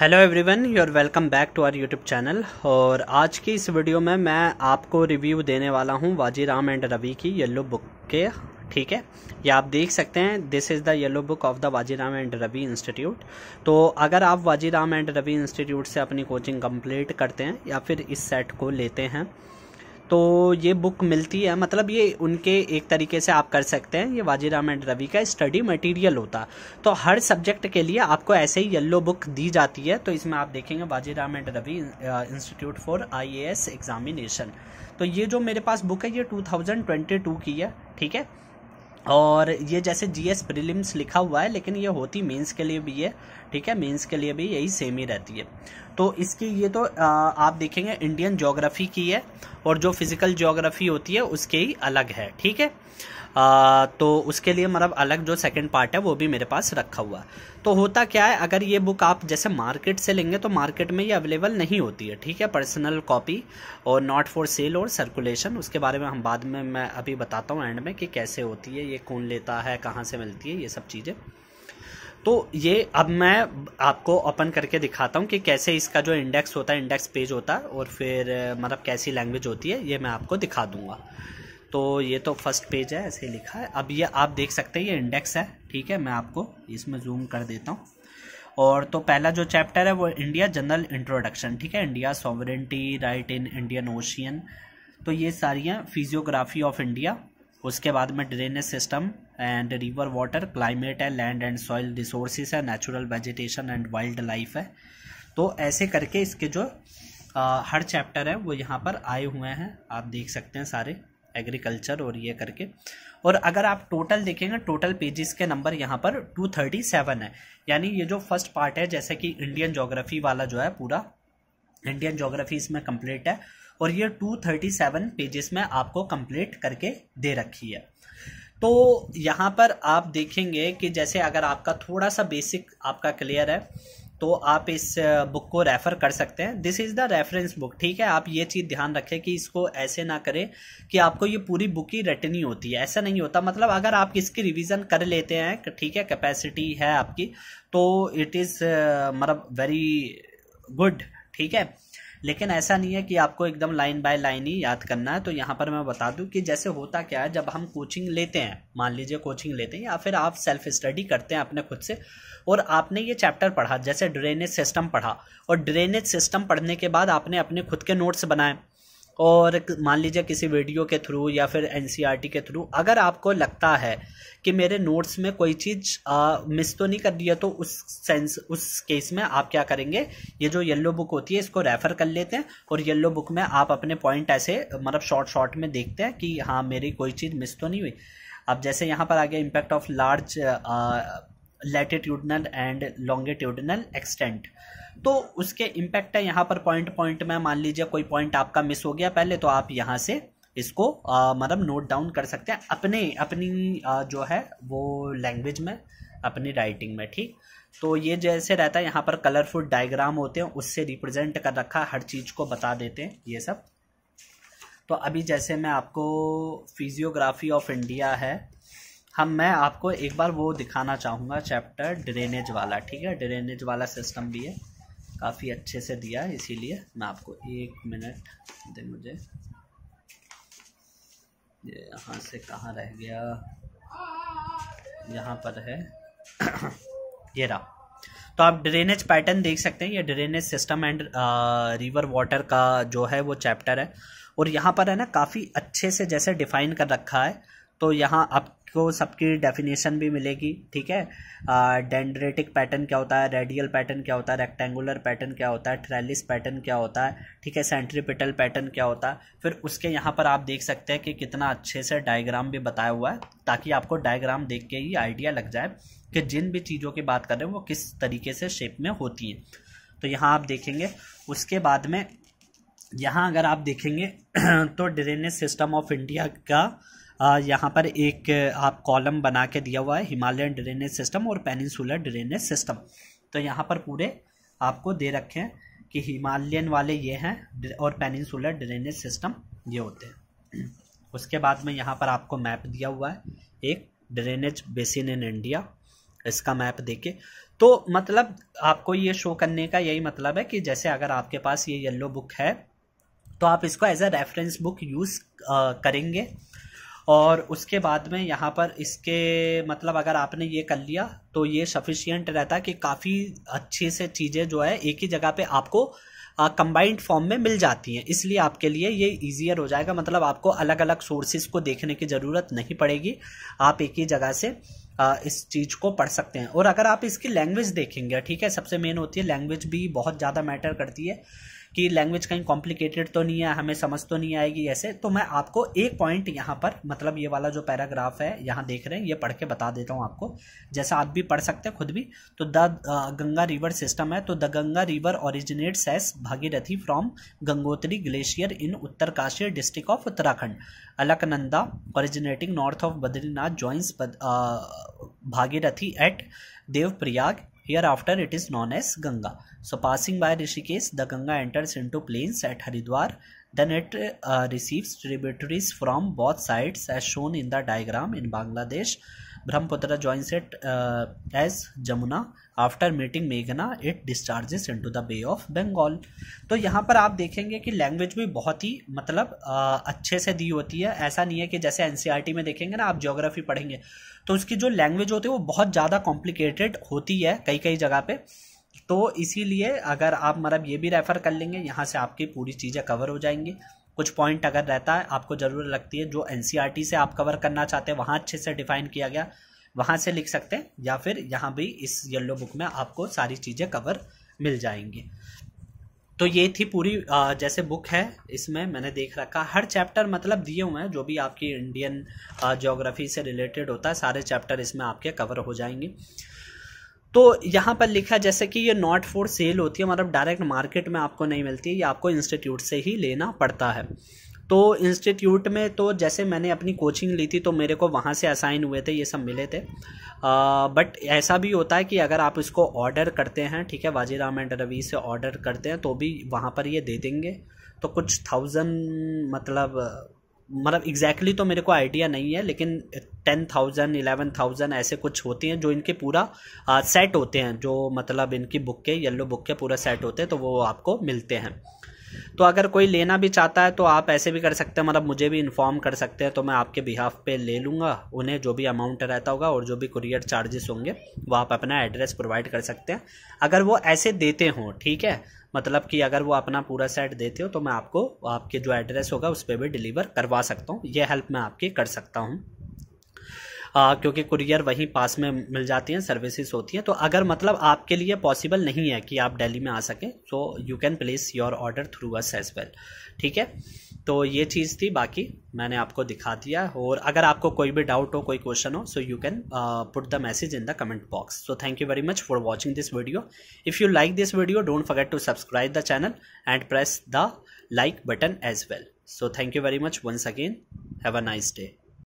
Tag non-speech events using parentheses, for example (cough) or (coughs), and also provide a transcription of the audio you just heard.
Hello everyone you are welcome back to our YouTube channel और आज की इस वीडियो में मैं आपको रिव्यू देने वाला हूँ राम एंड रवि की येलो बुक के ठीक है ये आप देख सकते हैं this is the yellow book of the Vajiram and Ravi institute तो अगर आप Vajiram and Ravi institute से अपनी कोचिंग कंप्लीट करते हैं या फिर इस सेट को लेते हैं तो ये बुक मिलती है मतलब ये उनके एक तरीके से आप कर सकते हैं ये वाजीराम एंड रवि का स्टडी मटेरियल होता तो हर सब्जेक्ट के लिए आपको ऐसे ही येलो बुक दी जाती है तो इसमें आप देखेंगे Vajiram and Ravi institute for I examination तो ये जो मेरे पास बुक है ये 2022 की है ठीक है और ये जैसे जीएस प्रीलिम्स लिखा हुआ है लेकिन ये होती मेंस के लिए भी है ठीक है मेंस के लिए भी यही सेम ही रहती है तो इसकी ये तो आ, आप देखेंगे इंडियन जोग्राफ़ी की है और जो फिज़िकल जोग्राफ़ी होती है उसके ही अलग है ठीक है आ, तो उसके लिए मतलब अलग जो सेकंड पार्ट है वो भी मेरे पास रखा हुआ तो होता क्या है अगर ये बुक आप जैसे मार्केट से लेंगे तो मार्केट में ये अवेलेबल नहीं होती है ठीक है पर्सनल कॉपी और नॉट फॉर सेल और सर्कुलेशन उसके बारे में हम बाद में मैं अभी बताता हूँ एंड में कि कैसे होती है ये कौन लेता है कहाँ से मिलती है ये सब चीज़ें तो ये अब मैं आपको ओपन करके दिखाता हूँ कि कैसे इसका जो इंडेक्स होता है इंडेक्स पेज होता है और फिर मतलब कैसी लैंग्वेज होती है ये मैं आपको दिखा दूंगा तो ये तो फर्स्ट पेज है ऐसे लिखा है अब ये आप देख सकते हैं ये इंडेक्स है ठीक है मैं आपको इसमें जूम कर देता हूँ और तो पहला जो चैप्टर है वो इंडिया जनरल इंट्रोडक्शन ठीक है India sovereignty right in Indian ocean तो ये सारियाँ फिजियोग्राफी ऑफ इंडिया उसके बाद में drainage system and river water climate है लैंड एंड सॉइल रिसोर्सेज है natural vegetation and wildlife है तो ऐसे करके इसके जो आ, हर चैप्टर है वो यहाँ पर आए हुए हैं आप देख सकते हैं सारे एग्रीकल्चर और ये करके और अगर आप टोटल देखेंगे टोटल पेजेस के नंबर यहाँ पर 237 है यानी ये जो फर्स्ट पार्ट है जैसे कि इंडियन जोग्राफी वाला जो है पूरा इंडियन जोग्राफी इसमें कंप्लीट है और ये 237 पेजेस में आपको कंप्लीट करके दे रखी है तो यहाँ पर आप देखेंगे कि जैसे अगर आपका थोड़ा सा बेसिक आपका क्लियर है तो आप इस बुक को रेफ़र कर सकते हैं this is the reference book ठीक है आप ये चीज़ ध्यान रखें कि इसको ऐसे ना करें कि आपको ये पूरी बुक ही रटनी होती है ऐसा नहीं होता मतलब अगर आप इसकी रिवीजन कर लेते हैं ठीक है कैपेसिटी है आपकी तो इट इज़ मतलब वेरी गुड ठीक है लेकिन ऐसा नहीं है कि आपको एकदम लाइन बाय लाइन ही याद करना है तो यहाँ पर मैं बता दूँ कि जैसे होता क्या है जब हम कोचिंग लेते हैं मान लीजिए कोचिंग लेते हैं या फिर आप सेल्फ स्टडी करते हैं अपने खुद से और आपने ये चैप्टर पढ़ा जैसे ड्रेनेज सिस्टम पढ़ा और ड्रेनेज सिस्टम पढ़ने के बाद आपने अपने खुद के नोट्स बनाए और मान लीजिए किसी वीडियो के थ्रू या फिर एन e के थ्रू अगर आपको लगता है कि मेरे नोट्स में कोई चीज़ मिस तो नहीं कर दिया तो उस सेंस उस केस में आप क्या करेंगे ये जो येलो बुक होती है इसको रेफ़र कर लेते हैं और येलो बुक में आप अपने पॉइंट ऐसे मतलब शॉर्ट शॉर्ट में देखते हैं कि हाँ मेरी कोई चीज़ मिस तो नहीं हुई अब जैसे यहाँ पर आ गया impact of large latitudinal and longitudinal extent तो उसके इम्पैक्ट है यहाँ पर पॉइंट पॉइंट में मान लीजिए कोई पॉइंट आपका मिस हो गया पहले तो आप यहाँ से इसको मतलब नोट डाउन कर सकते हैं अपने अपनी आ, जो है वो लैंग्वेज में अपनी राइटिंग में ठीक तो ये जैसे रहता है यहाँ पर कलरफुल डायग्राम होते हैं उससे रिप्रेजेंट कर रखा हर चीज़ को बता देते हैं ये सब तो अभी जैसे मैं आपको फिजियोग्राफी ऑफ इंडिया है हम मैं आपको एक बार वो दिखाना चाहूँगा चैप्टर ड्रेनेज वाला ठीक है ड्रेनेज वाला सिस्टम भी है काफ़ी अच्छे से दिया है इसीलिए मैं आपको एक मिनट दे मुझे ये यहाँ से कहाँ रह गया यहाँ पर है (coughs) ये रहा तो आप ड्रेनेज पैटर्न देख सकते हैं ये drainage system and river water का जो है वो चैप्टर है और यहाँ पर है ना काफ़ी अच्छे से जैसे डिफाइन कर रखा है तो यहाँ आपको सबकी डेफिनेशन भी मिलेगी ठीक है डेंड्रेटिक पैटर्न क्या होता है रेडियल पैटर्न क्या होता है रेक्टेंगुलर पैटर्न क्या होता है ट्रेलिस पैटर्न क्या होता है ठीक है सेंट्रीपिटल पैटर्न क्या होता है फिर उसके यहाँ पर आप देख सकते हैं कि कितना अच्छे से डायग्राम भी बताया हुआ है ताकि आपको डायग्राम देख के ही आइडिया लग जाए कि जिन भी चीज़ों की बात कर रहे हैं वो किस तरीके से शेप में होती हैं तो यहाँ आप देखेंगे उसके बाद में यहाँ अगर आप देखेंगे (clears throat) तो ड्रेनेज सिस्टम ऑफ इंडिया का यहाँ पर एक आप कॉलम बना के दिया हुआ है हिमालयन ड्रेनेज सिस्टम और पेनिनसुलर ड्रेनेज सिस्टम तो यहाँ पर पूरे आपको दे रखे हैं कि हिमालयन वाले ये हैं और पेनिनसुलर ड्रेनेज सिस्टम ये होते हैं उसके बाद में यहाँ पर आपको मैप दिया हुआ है एक ड्रेनेज बेसिन इन इंडिया इसका मैप देखे तो मतलब आपको ये शो करने का यही मतलब है कि जैसे अगर आपके पास ये येल्लो बुक है तो आप इसको as a reference book use करेंगे और उसके बाद में यहाँ पर इसके मतलब अगर आपने ये कर लिया तो ये सफिशियंट रहता है कि काफ़ी अच्छे से चीज़ें जो है एक ही जगह पे आपको कंबाइंड फॉर्म में मिल जाती हैं इसलिए आपके लिए ये इजीयर हो जाएगा मतलब आपको अलग अलग सोर्सेज को देखने की ज़रूरत नहीं पड़ेगी आप एक ही जगह से आ, इस चीज़ को पढ़ सकते हैं और अगर आप इसकी लैंग्वेज देखेंगे ठीक है सबसे मेन होती है लैंग्वेज भी बहुत ज़्यादा मैटर करती है कि लैंग्वेज कहीं कॉम्प्लिकेटेड तो नहीं है हमें समझ तो नहीं आएगी ऐसे तो मैं आपको एक पॉइंट यहाँ पर मतलब ये वाला जो पैराग्राफ है यहाँ देख रहे हैं ये पढ़ के बता देता हूँ आपको जैसा आप भी पढ़ सकते हैं खुद भी तो द गंगा रिवर सिस्टम है तो the Ganga river originates as Bhagirathi from Gangotri glacier in Uttarkashi district of Uttarakhand Alaknanda originating north of Badrinath joins Bhagirathi at Devprayag Hereafter it is known as Ganga. So passing by Rishikesh, the Ganga enters into plains at Haridwar. Then it uh, receives tributaries from both sides as shown in the diagram in Bangladesh. Brahmaputra joins it as Jamuna after meeting मेघना it discharges into the bay of Bengal तो यहाँ पर आप देखेंगे कि language भी बहुत ही मतलब आ, uh, अच्छे से दी होती है ऐसा नहीं है कि जैसे एन e में देखेंगे ना आप ज्योग्राफी पढ़ेंगे तो उसकी जो लैंग्वेज होती है वो बहुत ज़्यादा कॉम्प्लिकेटेड होती है कई कई जगह पर तो इसीलिए अगर आप मतलब ये भी रेफ़र कर लेंगे यहाँ से आपकी पूरी चीज़ें कवर हो जाएंगी कुछ पॉइंट अगर रहता है आपको ज़रूरत लगती है जो एन e से आप कवर करना चाहते हैं वहाँ अच्छे से डिफाइन किया गया वहाँ से लिख सकते हैं या फिर यहाँ भी इस येल्लो बुक में आपको सारी चीज़ें कवर मिल जाएंगी तो ये थी पूरी जैसे बुक है इसमें मैंने देख रखा हर चैप्टर मतलब दिए हुए हैं जो भी आपकी इंडियन जोग्राफी से रिलेटेड होता है सारे चैप्टर इसमें आपके कवर हो जाएंगे तो यहाँ पर लिखा जैसे कि ये नॉट फॉर सेल होती है मतलब डायरेक्ट मार्केट में आपको नहीं मिलती ये आपको इंस्टीट्यूट से ही लेना पड़ता है तो इंस्टीट्यूट में तो जैसे मैंने अपनी कोचिंग ली थी तो मेरे को वहाँ से असाइन हुए थे ये सब मिले थे आ, बट ऐसा भी होता है कि अगर आप इसको ऑर्डर करते हैं ठीक है वाजीराम एंड रवि से ऑर्डर करते हैं तो भी वहाँ पर ये दे देंगे तो कुछ थाउजेंड मतलब मतलब एग्जैक्टली exactly तो मेरे को आइडिया नहीं है लेकिन टेन थाउजेंड इलेवन थाउजेंड ऐसे कुछ होती हैं जो इनके पूरा आ, सेट होते हैं जो मतलब इनकी बुक के येलो बुक के पूरा सेट होते हैं तो वो आपको मिलते हैं तो अगर कोई लेना भी चाहता है तो आप ऐसे भी कर सकते हैं मतलब मुझे भी इन्फॉर्म कर सकते हैं तो मैं आपके बिहाफ पे ले लूँगा उन्हें जो भी अमाउंट रहता होगा और जो भी कुरियर चार्जेस होंगे वो आप अपना एड्रेस प्रोवाइड कर सकते हैं अगर वो ऐसे देते हों ठीक है मतलब कि अगर वो अपना पूरा सेट देते हो तो मैं आपको आपके जो एड्रेस होगा उस पर भी डिलीवर करवा सकता हूँ ये हेल्प मैं आपकी कर सकता हूँ आ, क्योंकि कुरियर वहीं पास में मिल जाती हैं सर्विसेज होती हैं तो अगर मतलब आपके लिए पॉसिबल नहीं है कि आप दिल्ली में आ सकें so you can place your order through us as well ठीक है तो ये चीज़ थी बाकी मैंने आपको दिखा दिया और अगर आपको कोई भी डाउट हो कोई क्वेश्चन हो so you can put the message in the comment box so thank you very much for watching this video if you like this video don't forget to subscribe the channel and press the like button as well so thank you very much once again have a nice day